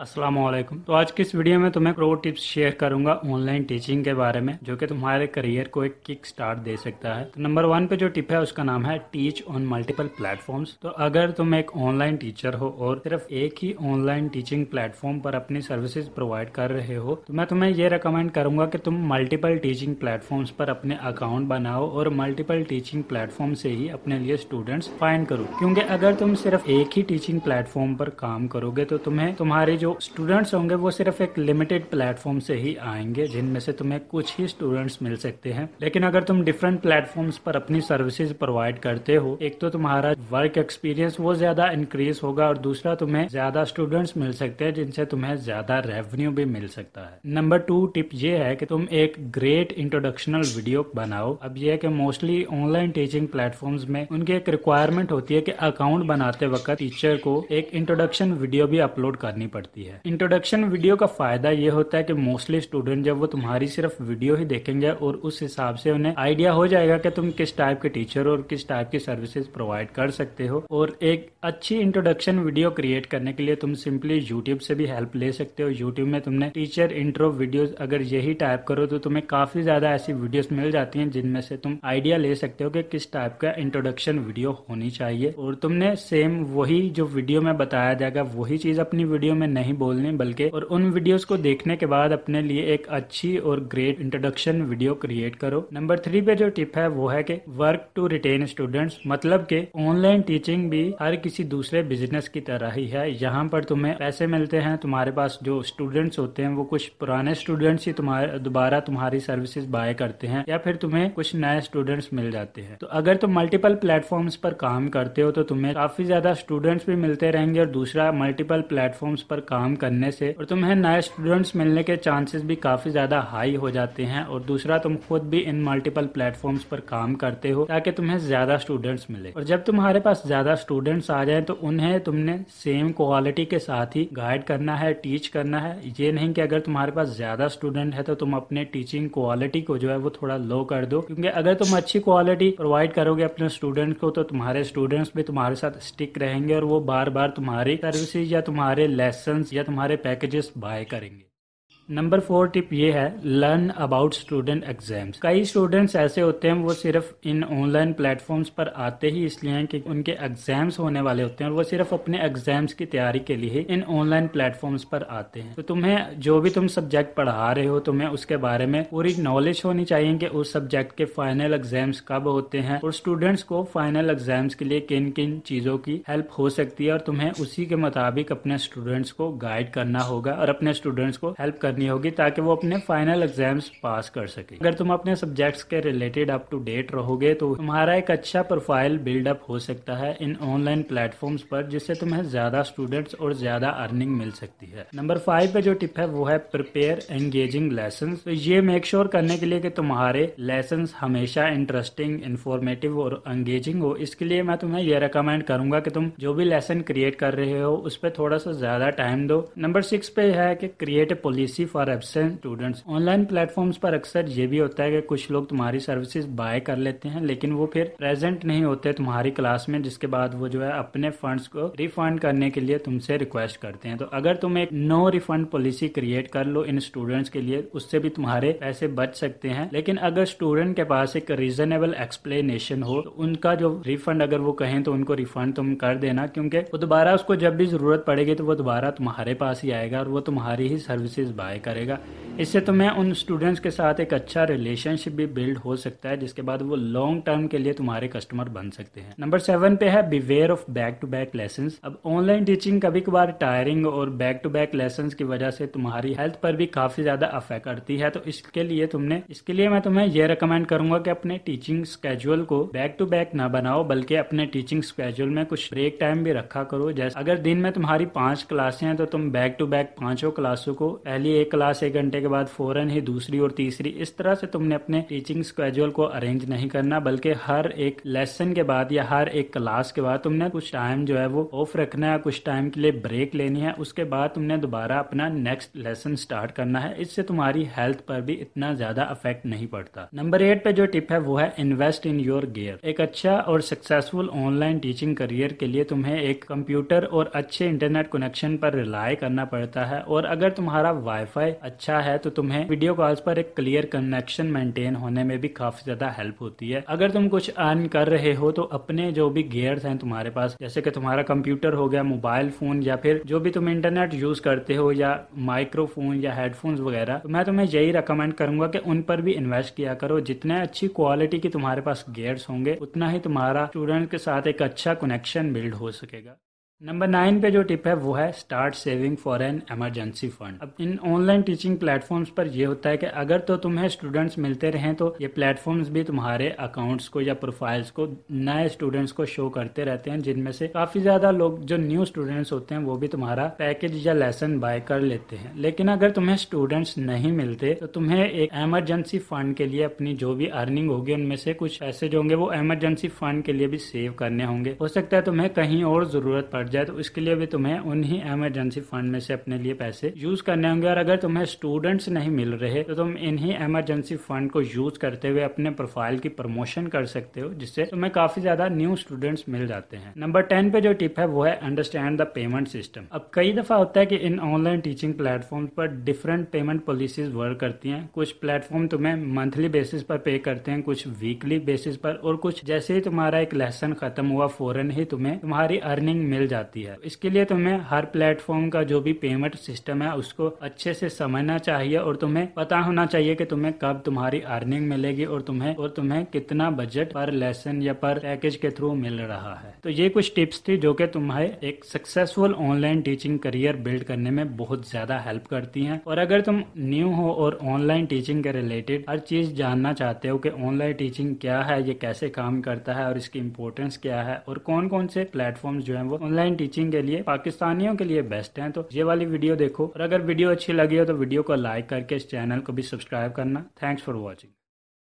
अस्सलाम वालेकुम तो आज की इस वीडियो में तुम्हें प्रो टिप्स शेयर करूंगा ऑनलाइन टीचिंग के बारे में जो कि तुम्हारे करियर को एक किक स्टार्ट दे सकता है तो नंबर वन पे जो टिप है उसका नाम है टीच ऑन मल्टीपल प्लेटफॉर्म्स तो अगर तुम एक ऑनलाइन टीचर हो और सिर्फ एक ही ऑनलाइन टीचिंग प्लेटफॉर्म पर अपनी सर्विसेज प्रोवाइड कर रहे हो तो मैं तुम्हें ये रिकमेंड करूंगा कि तुम मल्टीपल टीचिंग प्लेटफॉर्म्स पर अपने अकाउंट बनाओ और मल्टीपल टीचिंग प्लेटफॉर्म से ही अपने लिए स्टूडेंट्स फाइन करो क्योंकि अगर तुम सिर्फ एक ही टीचिंग प्लेटफॉर्म पर काम करोगे तो तुम्हें तुम्हारी जो स्टूडेंट्स होंगे वो सिर्फ एक लिमिटेड प्लेटफॉर्म से ही आएंगे जिनमें से तुम्हें कुछ ही स्टूडेंट्स मिल सकते हैं लेकिन अगर तुम डिफरेंट प्लेटफॉर्म्स पर अपनी सर्विसेज प्रोवाइड करते हो एक तो तुम्हारा वर्क एक्सपीरियंस वो ज्यादा इंक्रीज होगा और दूसरा तुम्हें ज्यादा स्टूडेंट्स मिल सकते हैं जिनसे तुम्हें ज्यादा रेवेन्यू भी मिल सकता है नंबर टू टिप ये है कि तुम एक ग्रेट इंट्रोडक्शनल वीडियो बनाओ अब यह है कि मोस्टली ऑनलाइन टीचिंग प्लेटफॉर्म्स में उनकी एक रिक्वायरमेंट होती है कि अकाउंट बनाते वक्त टीचर को एक इंट्रोडक्शन वीडियो भी अपलोड करनी पड़ती है होती है इंट्रोडक्शन वीडियो का फायदा ये होता है कि मोस्टली स्टूडेंट जब वो तुम्हारी सिर्फ वीडियो ही देखेंगे और उस हिसाब से उन्हें आइडिया हो जाएगा कि तुम किस टाइप के टीचर और किस टाइप की सर्विसेज प्रोवाइड कर सकते हो और एक अच्छी इंट्रोडक्शन वीडियो क्रिएट करने के लिए तुम सिंपली यूट्यूब से भी हेल्प ले सकते हो यूट्यूब में तुमने टीचर इंट्रो वीडियो अगर यही टाइप करो तो तुम्हें काफी ज्यादा ऐसी वीडियोस मिल जाती हैं जिनमें से तुम आइडिया ले सकते हो कि किस टाइप का इंट्रोडक्शन वीडियो होनी चाहिए और तुमने सेम वही जो वीडियो में बताया जाएगा वही चीज अपनी वीडियो में नहीं बोलने बल्कि और उन वीडियोस को देखने के बाद अपने लिए एक अच्छी और ग्रेट इंट्रोडक्शन वीडियो क्रिएट करो नंबर थ्री पे जो टिप है वो है कि वर्क टू रिटेन स्टूडेंट्स मतलब कि ऑनलाइन टीचिंग भी हर किसी दूसरे बिजनेस की तरह ही है यहाँ पर तुम्हें पैसे मिलते हैं तुम्हारे पास जो स्टूडेंट्स होते हैं वो कुछ पुराने स्टूडेंट्स ही तुम्हारे दोबारा तुम्हारी सर्विसेज बाय करते हैं या फिर तुम्हें कुछ नए स्टूडेंट्स मिल जाते हैं तो अगर तुम मल्टीपल प्लेटफॉर्म्स पर काम करते हो तो तुम्हें काफी ज्यादा स्टूडेंट्स भी मिलते रहेंगे और दूसरा मल्टीपल प्लेटफॉर्म्स पर काम करने से और तुम्हें नए स्टूडेंट्स मिलने के चांसेस भी काफ़ी ज़्यादा हाई हो जाते हैं और दूसरा तुम खुद भी इन मल्टीपल प्लेटफॉर्म्स पर काम करते हो ताकि तुम्हें ज़्यादा स्टूडेंट्स मिले और जब तुम्हारे पास ज़्यादा स्टूडेंट्स आ जाए तो उन्हें तुमने सेम क्वालिटी के साथ ही गाइड करना है टीच करना है ये नहीं कि अगर तुम्हारे पास ज़्यादा स्टूडेंट है तो तुम अपने टीचिंग क्वालिटी को जो है वो थोड़ा लो कर दो क्योंकि अगर तुम अच्छी क्वालिटी प्रोवाइड करोगे अपने स्टूडेंट को तो तुम्हारे स्टूडेंट्स भी तुम्हारे साथ स्टिक रहेंगे और वो बार बार तुम्हारी सर्विसेज या तुम्हारे लेसन इंश्योरेंस या तुम्हारे पैकेजेस बाय करेंगे नंबर फोर टिप ये है लर्न अबाउट स्टूडेंट एग्जाम्स कई स्टूडेंट्स ऐसे होते हैं वो सिर्फ इन ऑनलाइन प्लेटफॉर्म्स पर आते ही इसलिए हैं कि उनके एग्जाम्स होने वाले होते हैं और वो सिर्फ अपने एग्जाम्स की तैयारी के लिए इन ऑनलाइन प्लेटफॉर्म्स पर आते हैं तो तुम्हें जो भी तुम सब्जेक्ट पढ़ा रहे हो तुम्हें उसके बारे में पूरी नॉलेज होनी चाहिए कि उस सब्जेक्ट के फाइनल एग्जाम्स कब होते हैं और स्टूडेंट्स को फाइनल एग्जाम्स के लिए किन किन चीज़ों की हेल्प हो सकती है और तुम्हें उसी के मुताबिक अपने स्टूडेंट्स को गाइड करना होगा और अपने स्टूडेंट्स को हेल्प करनी करनी होगी ताकि वो अपने फाइनल एग्जाम्स पास कर सके अगर तुम अपने सब्जेक्ट्स के रिलेटेड अप टू डेट रहोगे तो तुम्हारा एक अच्छा प्रोफाइल बिल्डअप हो सकता है इन ऑनलाइन प्लेटफॉर्म्स पर जिससे तुम्हें ज़्यादा स्टूडेंट्स और ज़्यादा अर्निंग मिल सकती है नंबर फाइव पे जो टिप है वो है प्रिपेयर एंगेजिंग लेसन तो ये मेक श्योर sure करने के लिए कि तुम्हारे लेसन हमेशा इंटरेस्टिंग इन्फॉर्मेटिव और एंगेजिंग हो इसके लिए मैं तुम्हें ये रिकमेंड करूंगा कि तुम जो भी लेसन क्रिएट कर रहे हो उस पर थोड़ा सा ज़्यादा टाइम दो नंबर सिक्स पे है कि create policy for absent students online platforms पर अक्सर ये भी होता है कि कुछ लोग तुम्हारी सर्विसेज बाय कर लेते हैं लेकिन वो फिर प्रेजेंट नहीं होते तुम्हारी क्लास में जिसके बाद वो जो है अपने फंड्स को रिफंड करने के लिए तुमसे रिक्वेस्ट करते हैं तो अगर तुम एक नो रिफंड पॉलिसी क्रिएट कर लो इन स्टूडेंट्स के लिए उससे भी तुम्हारे पैसे बच सकते हैं लेकिन अगर स्टूडेंट के पास एक रीजनेबल एक्सप्लेनेशन हो तो उनका जो रिफंड अगर वो कहें तो उनको रिफंड तुम कर देना क्योंकि वो दोबारा उसको जब भी जरूरत पड़ेगी तो वो दोबारा तुम्हारे पास ही आएगा और वो तुम्हारी ही सर्विसेज बाय सहाय करेगा इससे तुम्हें तो उन स्टूडेंट्स के साथ एक अच्छा रिलेशनशिप भी बिल्ड हो सकता है जिसके बाद वो लॉन्ग टर्म के लिए तुम्हारे कस्टमर बन सकते हैं नंबर सेवन पे है beware of back to back lesson अब ऑनलाइन टीचिंग कभी कभार टायरिंग और बैक टू बैक लेसन की वजह से तुम्हारी हेल्थ पर भी काफी ज्यादा अफेक्ट करती है तो इसके लिए तुमने इसके लिए मैं तुम्हें यह रिकमेंड करूंगा कि अपने टीचिंग स्केजुअल को बैक टू बैक ना बनाओ बल्कि अपने टीचिंग स्केजुअल में कुछ ब्रेक टाइम भी रखा करो जैसे अगर दिन में तुम्हारी पांच क्लासे हैं तो तुम बैक टू बैक पांचों क्लासों को पहली एक क्लास एक घंटे के बाद फ़ौरन ही दूसरी और तीसरी इस तरह से तुमने अपने टीचिंग स्केजुअल को अरेंज नहीं करना बल्कि हर एक लेसन के बाद या हर एक क्लास के बाद तुमने कुछ टाइम जो है वो ऑफ रखना है कुछ टाइम के लिए ब्रेक लेनी है उसके बाद तुमने दोबारा अपना नेक्स्ट लेसन स्टार्ट करना है इससे तुम्हारी हेल्थ पर भी इतना ज़्यादा अफेक्ट नहीं पड़ता नंबर एट पे जो टिप है वो है इन्वेस्ट इन योर गेयर एक अच्छा और सक्सेसफुल ऑनलाइन टीचिंग करियर के लिए तुम्हें एक कंप्यूटर और अच्छे इंटरनेट कनेक्शन पर रिलाय करना पड़ता है और अगर तुम्हारा वाईफाई अच्छा है तो तुम्हें वीडियो कॉल्स पर एक क्लियर कनेक्शन मेंटेन होने में भी काफी ज्यादा हेल्प होती है अगर तुम कुछ अर्न कर रहे हो तो अपने जो भी गेयर्स हैं तुम्हारे पास जैसे कि तुम्हारा कंप्यूटर हो गया मोबाइल फोन या फिर जो भी तुम इंटरनेट यूज करते हो या माइक्रोफोन या हेडफोन्स वगैरह तो मैं तुम्हें यही रिकमेंड करूंगा कि उन पर भी इन्वेस्ट किया करो जितने अच्छी क्वालिटी के तुम्हारे पास गेयर्स होंगे उतना ही तुम्हारा स्टूडेंट के साथ एक अच्छा कनेक्शन बिल्ड हो सकेगा नंबर नाइन पे जो टिप है वो है start saving for an emergency fund अब इन ऑनलाइन टीचिंग प्लेटफॉर्म्स पर ये होता है कि अगर तो तुम्हें स्टूडेंट्स मिलते रहे तो ये प्लेटफॉर्म्स भी तुम्हारे अकाउंट्स को या प्रोफाइल्स को नए स्टूडेंट्स को शो करते रहते हैं जिनमें से काफ़ी ज़्यादा लोग जो न्यू स्टूडेंट्स होते हैं वो भी तुम्हारा पैकेज या लेसन बाय कर लेते हैं लेकिन अगर तुम्हें स्टूडेंट्स नहीं मिलते तो तुम्हें एक एमरजेंसी फंड के लिए अपनी जो भी अर्निंग होगी उनमें से कुछ पैसे जो होंगे वो एमरजेंसी फंड के लिए भी सेव करने होंगे हो सकता है तुम्हें कहीं और ज़रूरत पड़ जाए तो इसके लिए भी तुम्हें उन्हीं इमरजेंसी फंड में से अपने लिए पैसे यूज करने होंगे और अगर तुम्हें स्टूडेंट्स नहीं मिल रहे तो तुम इन्हीं एमरजेंसी फंड को यूज करते हुए अपने प्रोफाइल की प्रमोशन कर सकते हो जिससे तुम्हें काफी ज्यादा न्यू स्टूडेंट्स मिल जाते हैं नंबर टेन पे जो टिप है वो है अंडरस्टैंड द पेमेंट सिस्टम अब कई दफा होता है कि इन ऑनलाइन टीचिंग प्लेटफॉर्म पर डिफरेंट पेमेंट पॉलिसीज वर्क करती हैं कुछ प्लेटफॉर्म तुम्हें मंथली बेसिस पर पे करते हैं कुछ वीकली बेसिस पर और कुछ जैसे ही तुम्हारा एक लेसन खत्म हुआ फॉरन ही तुम्हें तुम्हारी अर्निंग मिल जाती जाती है इसके लिए तुम्हें हर प्लेटफॉर्म का जो भी पेमेंट सिस्टम है उसको अच्छे से समझना चाहिए और तुम्हें पता होना चाहिए कि तुम्हें कब तुम्हारी अर्निंग मिलेगी और तुम्हें और तुम्हें कितना बजट पर लेसन या पर पैकेज के थ्रू मिल रहा है तो ये कुछ टिप्स थी जो कि तुम्हें एक successful online teaching career build करने में बहुत ज्यादा हेल्प करती हैं और अगर तुम न्यू हो और ऑनलाइन टीचिंग के रिलेटेड हर चीज जानना चाहते हो कि ऑनलाइन टीचिंग क्या है ये कैसे काम करता है और इसकी इम्पोर्टेंस क्या है और कौन कौन से प्लेटफॉर्म जो है वो ऑनलाइन ऑनलाइन टीचिंग के लिए पाकिस्तानियों के लिए बेस्ट हैं तो ये वाली वीडियो देखो और अगर वीडियो अच्छी लगी हो तो वीडियो को लाइक करके इस चैनल को भी सब्सक्राइब करना थैंक्स फॉर वॉचिंग